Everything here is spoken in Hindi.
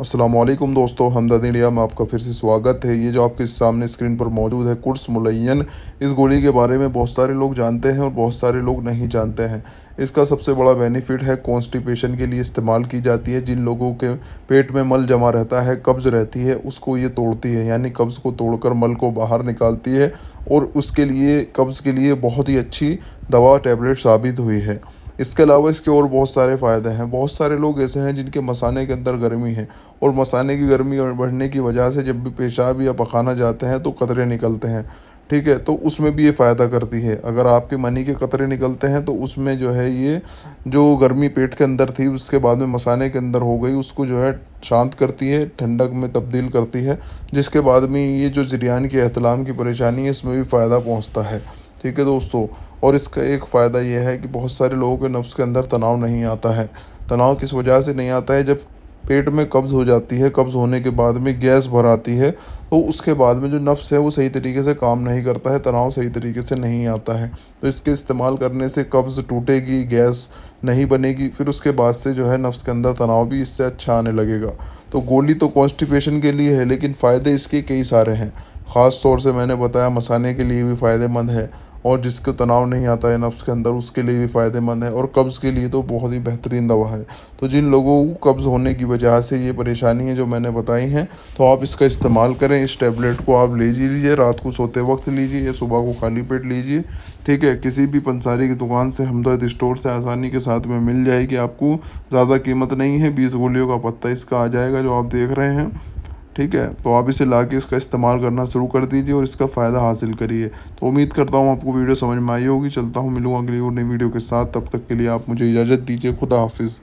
असलम दोस्तों हमदर्द इंडिया में आपका फिर से स्वागत है ये जो आपके सामने स्क्रीन पर मौजूद है कुर्स मुलैन इस गोली के बारे में बहुत सारे लोग जानते हैं और बहुत सारे लोग नहीं जानते हैं इसका सबसे बड़ा बेनिफिट है कॉन्स्टिपेशन के लिए इस्तेमाल की जाती है जिन लोगों के पेट में मल जमा रहता है कब्ज़ रहती है उसको ये तोड़ती है यानी कब्ज़ को तोड़कर मल को बाहर निकालती है और उसके लिए कब्ज़ के लिए बहुत ही अच्छी दवा टैबलेट साबित हुई है इसके अलावा इसके और बहुत सारे फ़ायदे हैं बहुत सारे लोग ऐसे हैं जिनके मसाने के अंदर गर्मी है और मसाने की गर्मी बढ़ने की वजह से जब भी पेशाब या पखाना जाते हैं तो कतरे निकलते हैं ठीक है तो उसमें भी ये फ़ायदा करती है अगर आपके मनी के कतरे निकलते हैं तो उसमें जो है ये जो गर्मी पेट के अंदर थी उसके बाद में मसाने के अंदर हो गई उसको जो है शांत करती है ठंडक में तब्दील करती है जिसके बाद में ये जो जरियान के अहतलाम की परेशानी है इसमें भी फ़ायदा पहुँचता है ठीक है दोस्तों और इसका एक फ़ायदा यह है कि बहुत सारे लोगों के नफ्स के अंदर तनाव नहीं आता है तनाव किस वजह से नहीं आता है जब पेट में कब्ज़ हो जाती है कब्ज़ होने के बाद में गैस भर आती है तो उसके बाद में जो नफ्स है वो सही तरीके से काम नहीं करता है तनाव सही तरीके से नहीं आता है तो इसके इस्तेमाल करने से कब्ज़ टूटेगी गैस नहीं बनेगी फिर उसके बाद से जो है नफ्स के अंदर तनाव भी इससे अच्छा आने लगेगा तो गोली तो कॉन्स्टिपेशन के लिए है लेकिन फ़ायदे इसके कई सारे हैं ख़ास तौर से मैंने बताया मसाने के लिए भी फ़ायदेमंद है और जिसको तनाव नहीं आता है नफ्स के अंदर उसके लिए भी फ़ायदेमंद है और कब्ज़ के लिए तो बहुत ही बेहतरीन दवा है तो जिन लोगों को कब्ज़ होने की वजह से ये परेशानी है जो मैंने बताई हैं तो आप इसका इस्तेमाल करें इस टैबलेट को आप ले लीजिए रात को सोते वक्त लीजिए या सुबह को खाली पेट लीजिए ठीक है किसी भी पंसारी की दुकान से हमदर्द स्टोर से आसानी के साथ में मिल जाएगी आपको ज़्यादा कीमत नहीं है बीस गोलियों का पत्ता इसका आ जाएगा जो आप देख रहे हैं ठीक है तो आप इसे ला के इसका इस्तेमाल करना शुरू कर दीजिए और इसका फ़ायदा हासिल करिए तो उम्मीद करता हूँ आपको वीडियो समझ में आई होगी चलता हूँ मिलूँगा अगली और नई वीडियो के साथ तब तक के लिए आप मुझे इजाज़त दीजिए खुदा हाफिज़